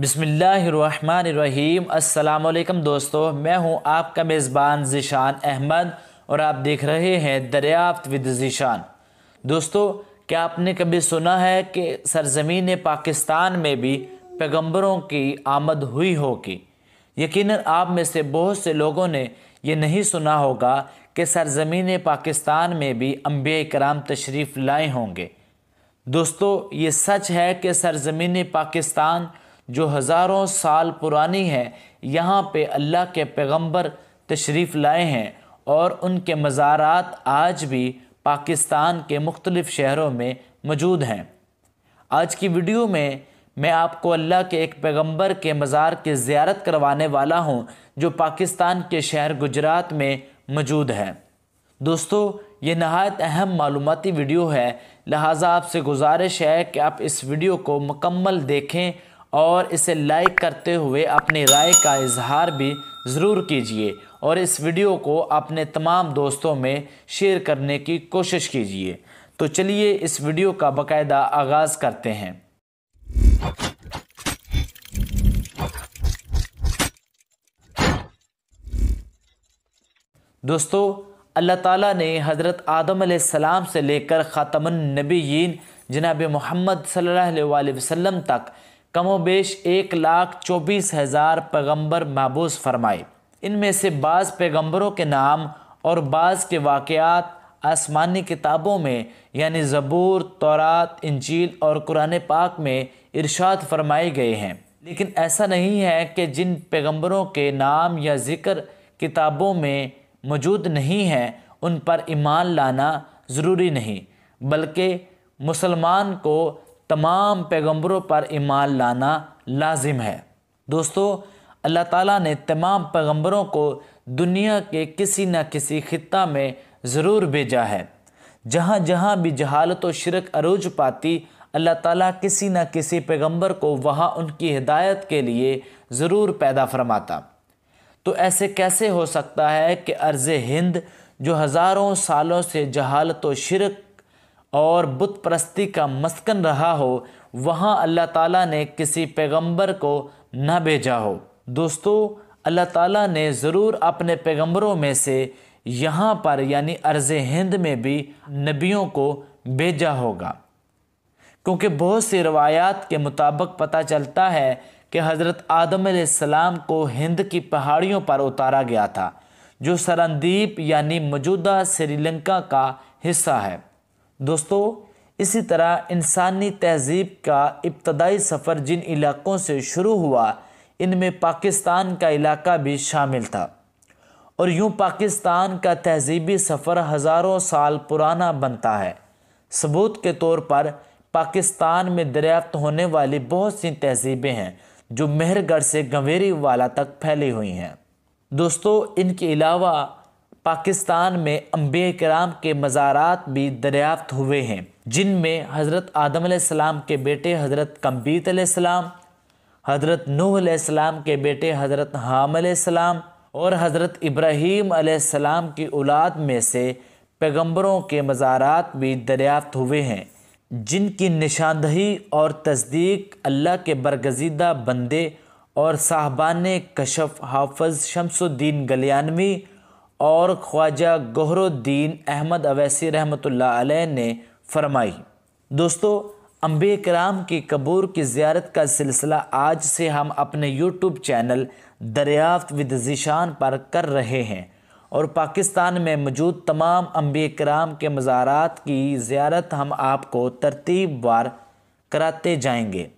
बिसमीम अल्लाम दोस्तों मैं हूं आपका मेज़बान ज़िशान अहमद और आप देख रहे हैं दरियाफ्त विद ज़िशान दोस्तों क्या आपने कभी सुना है कि सरजमीन पाकिस्तान में भी पैगंबरों की आमद हुई होगी यकीन आप में से बहुत से लोगों ने यह नहीं सुना होगा कि सरजमीन पाकिस्तान में भी अम्बिया कराम तशरीफ़ लाए होंगे दोस्तों ये सच है कि सरजमीन पाकिस्तान जो हज़ारों साल पुरानी है यहाँ पे अल्लाह के पैगंबर तशरीफ़ लाए हैं और उनके मज़ारात आज भी पाकिस्तान के मुख्तलिफ़ शहरों में मौजूद हैं आज की वीडियो में मैं आपको अल्लाह के एक पैगंबर के मज़ार की ज़्यारत करवाने वाला हूँ जो पाकिस्तान के शहर गुजरात में मौजूद है दोस्तों ये नहायत अहम मालूमती वीडियो है लिहाजा आपसे गुजारिश है कि आप इस वीडियो को मुकम्मल देखें और इसे लाइक करते हुए अपनी राय का इजहार भी ज़रूर कीजिए और इस वीडियो को अपने तमाम दोस्तों में शेयर करने की कोशिश कीजिए तो चलिए इस वीडियो का बकायदा आगाज़ करते हैं दोस्तों अल्लाह ताला ने हज़रत आदम सलाम से लेकर ख़ातमनबीन जनाब मोहम्मद सल्लल्लाहु अलैहि वसल्लम तक कमोबेश एक लाख चौबीस हज़ार पैगम्बर महबूस फरमाए इनमें से बाज़ पैगम्बरों के नाम और बाज़ के वाक़ात आसमानी किताबों में यानी ज़बूर तौरात इंजील और कुरान पाक में इरशाद फरमाए गए हैं लेकिन ऐसा नहीं है कि जिन पैगम्बरों के नाम या ज़िक्र किताबों में मौजूद नहीं हैं उन पर ईमान लाना ज़रूरी नहीं बल्कि मुसलमान को तमाम पैगम्बरों पर ईमान लाना लाजिम है दोस्तों अल्लाह ताला ने तमाम पैगम्बरों को दुनिया के किसी न किसी ख़त्े में ज़रूर भेजा है जहाँ जहाँ भी जहालत व शिरक अरूज पाती अल्लाह ताला किसी न किसी पैगंबर को वहाँ उनकी हिदायत के लिए ज़रूर पैदा फरमाता तो ऐसे कैसे हो सकता है कि अर्ज़ हिंद जो हज़ारों सालों से जहालत व शिरक और बुत परस्ती का मस्कन रहा हो वहाँ अल्लाह ताला ने किसी पैगंबर को न भेजा हो दोस्तों अल्लाह ताला ने ज़रूर अपने पैगंबरों में से यहाँ पर यानी अर्ज़ हिंद में भी नबियों को भेजा होगा क्योंकि बहुत सी रवायात के मुताबिक पता चलता है कि हज़रत आदम सलाम को हिंद की पहाड़ियों पर उतारा गया था जो सरंदीप यानी मौजूदा श्रीलंका का हिस्सा है दोस्तों इसी तरह इंसानी तहजीब का इब्तदाई सफ़र जिन इलाक़ों से शुरू हुआ इनमें पाकिस्तान का इलाका भी शामिल था और यूँ पाकिस्तान का तहजीबी सफ़र हज़ारों साल पुराना बनता है सबूत के तौर पर पाकिस्तान में दरियाफ्त होने वाली बहुत सी तहजीबें हैं जो मेहरगढ़ से गंवेरी वाला तक फैली हुई हैं दोस्तों इनके अलावा पाकिस्तान में अम्बे कराम के मज़ारात भी दरियाफ्त हुए हैं जिनमें हज़रत आदम सलाम के बेटे हज़रत कम्बीत सलाम हज़रत नूह सलाम के बेटे हज़रत हाम सलाम और हज़रत इब्राहीम सलाम की औलाद में से पैगम्बरों के मज़ारात भी दरियाफ्त हुए हैं जिनकी निशानदही और तस्दीक अल्लाह के बरगजीदा बंदे और साहबान कशफ हाफज शमसुद्दीन गलियानवी और ख्वाजा गहरुद्दीन अहमद अवैसी रहमत ने फरमाई दोस्तों अम्बे कराम की कबूर की ज़्यारत का सिलसिला आज से हम अपने YouTube channel Dariyaft with Zishan पर कर रहे हैं और पाकिस्तान में मौजूद तमाम अम्बे कराम के मज़ारात की ज़्यारत हम आपको तरतीब वार कराते जाएंगे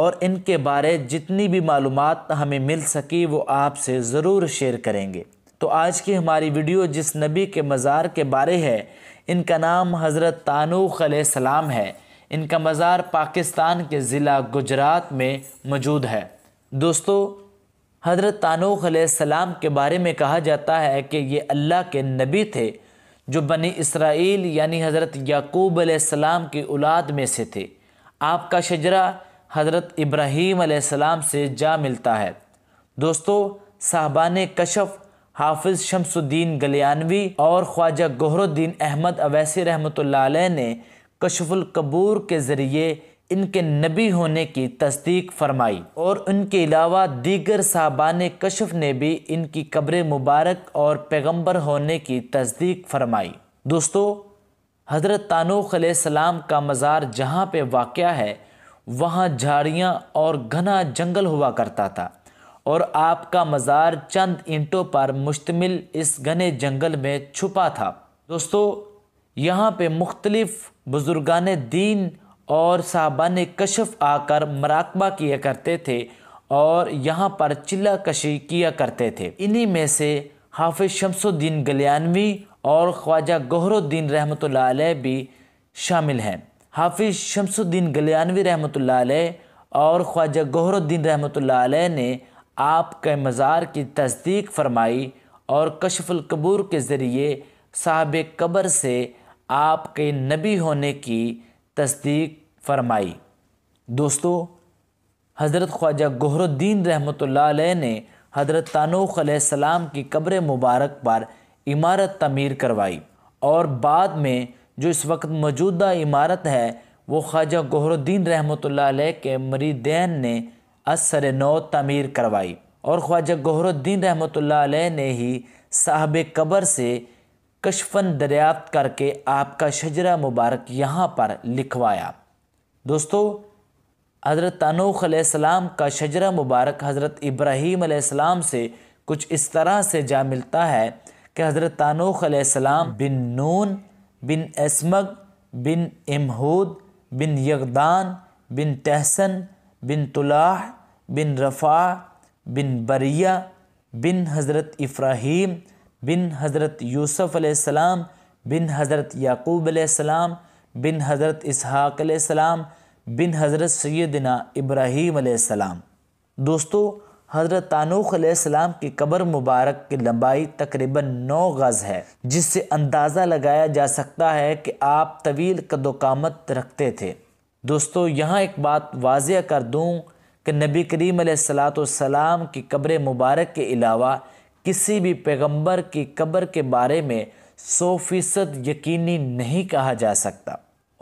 और इनके बारे जितनी भी मालूम हमें मिल सकी वो आपसे ज़रूर शेयर करेंगे तो आज की हमारी वीडियो जिस नबी के मज़ार के बारे है इनका नाम हज़रत तानूख सलाम है इनका मज़ार पाकिस्तान के ज़िला गुजरात में मौजूद है दोस्तों हज़रत तानूख सलाम के बारे में कहा जाता है कि ये अल्लाह के नबी थे जो बनी इसराइल यानी हज़रत याकूब सलाम की औलाद में से थे आपका शजरा हज़रत इब्राहीम सलाम से जा मिलता है दोस्तों साहबान कशफ हाफिज़ शमसुद्दीन गलियानवी और ख्वाजा गहरुद्दीन अहमद अवैसी रहमत ने कशफुल कबूर के ज़रिए इनके नबी होने की तस्दीक फरमाई और उनके अलावा दीगर साहबान कशफ ने भी इनकी कब्र मुबारक और पैगंबर होने की तस्दीक फरमाई दोस्तों हज़रत खल सलाम का मज़ार जहाँ पे वाक़ है वहाँ झाड़ियाँ और घना जंगल हुआ करता था और आपका मज़ार चंद इंटों पर मुश्तमिल इस घने जंगल में छुपा था दोस्तों यहाँ पे मुख्तलिफ़ बुज़ुर्गान दीन और साहबान कशफ आकर मराकबा किया करते थे और यहाँ पर चिल्ला कशी किया करते थे इन्हीं में से हाफिज़ शमसुद्दीन गलियानवी और ख्वाजा गहरुद्दीन रहमत भी शामिल हैं हाफिज़ शमसुद्दीन गलियानवी रहमत और ख्वाजा गहरुद्दीन रहमत ने आपके मज़ार की तस्दीक फरमाई और कशफुल कबूर के ज़रिए साहब कबर से आपके नबी होने की तस्दीक फरमाई दोस्तों हज़रत ख्वाजा गहरुद्दीन रहमत ने हज़रत तानूख सलाम की कब्र मुबारक पर इमारत तमीर करवाई और बाद में जो इस वक्त मौजूदा इमारत है वो ख्वाजा गहरुद्दीन रहमत के मरीदैन ने असर नौ तमीर करवाई और ख्वाजा गहरुद्दीन रहमत ने ही साहब कबर से कशफन दरियाफ्त करके आपका शजरा मुबारक यहाँ पर लिखवाया दोस्तों हज़रत आसमाम का शजरा मुबारक हज़रत इब्राहीम से कुछ इस तरह से जा मिलता है कि हज़रत आसमाम बिन नून बिन इसमग बिन इमहूद बिन यगदान बिन तहसन बिन तुलाह बिन रफ़ा बिन बरिया बिन हज़रत इफ़्राहीम बिन हज़रत यूसुफ़ अलैहिस्सलाम बिन हज़रत याकूब अलैहिस्सलाम बिन हज़रत इसहाक़ अलैहिस्सलाम बिन हज़रत सैदना इब्राहीम अलैहिस्सलाम दोस्तों हज़रत तानूख अलैहिस्सलाम की कब्र मुबारक की लंबाई तकरीबन नौ गज़ है जिससे अंदाज़ा लगाया जा सकता है कि आप तवील कदोकामत रखते थे दोस्तों यहाँ एक बात वाजिया कर दूँ कि नबी करीम सलाम की कब्र मुबारक के अलावा किसी भी पैगंबर की कब्र के बारे में सौ फ़ीसद यकीनी नहीं कहा जा सकता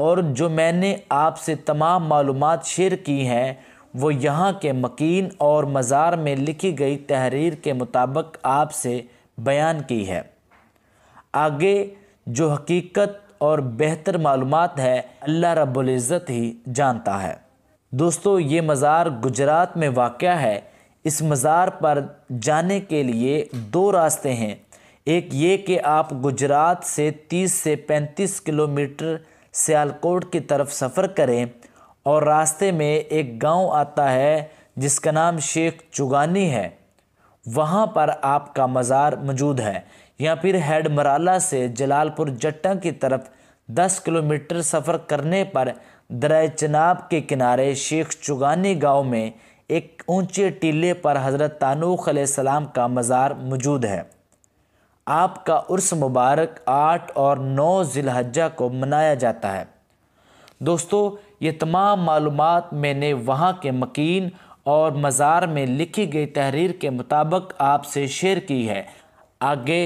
और जो मैंने आपसे तमाम मालूम शेयर की हैं वो यहाँ के मकीन और मज़ार में लिखी गई तहरीर के मुताबिक आपसे बयान की है आगे जो हकीकत और बेहतर मालूम है अल्लाह रबुल्ज़त ही जानता है दोस्तों ये मज़ार गुजरात में वाक़ है इस मज़ार पर जाने के लिए दो रास्ते हैं एक ये कि आप गुजरात से 30 से 35 किलोमीटर सियालकोट की तरफ सफ़र करें और रास्ते में एक गांव आता है जिसका नाम शेख चुगानी है वहाँ पर आपका मज़ार मौजूद है या फिर मराला से जलालपुर जट्टा की तरफ 10 किलोमीटर सफ़र करने पर दर चनाब के किनारे शेख चुगानी गांव में एक ऊंचे टीले पर हज़रत तानूख सलाम का मज़ार मौजूद है आपका उर्स मुबारक आठ और नौ जिलहजा को मनाया जाता है दोस्तों ये तमाम मालूम मैंने वहाँ के मकीन और मज़ार में लिखी गई तहरीर के मुताबिक आपसे शेयर की है आगे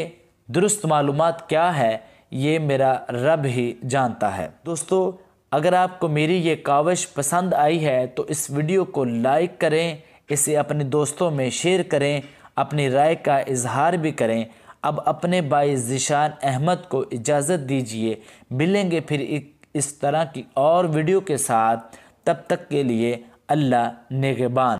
दुरुस्त मालूम क्या है ये मेरा रब ही जानता है दोस्तों अगर आपको मेरी ये काविश पसंद आई है तो इस वीडियो को लाइक करें इसे अपने दोस्तों में शेयर करें अपनी राय का इजहार भी करें अब अपने भाई जिशान अहमद को इजाज़त दीजिए मिलेंगे फिर इस तरह की और वीडियो के साथ तब तक के लिए अल्लाह नेगबान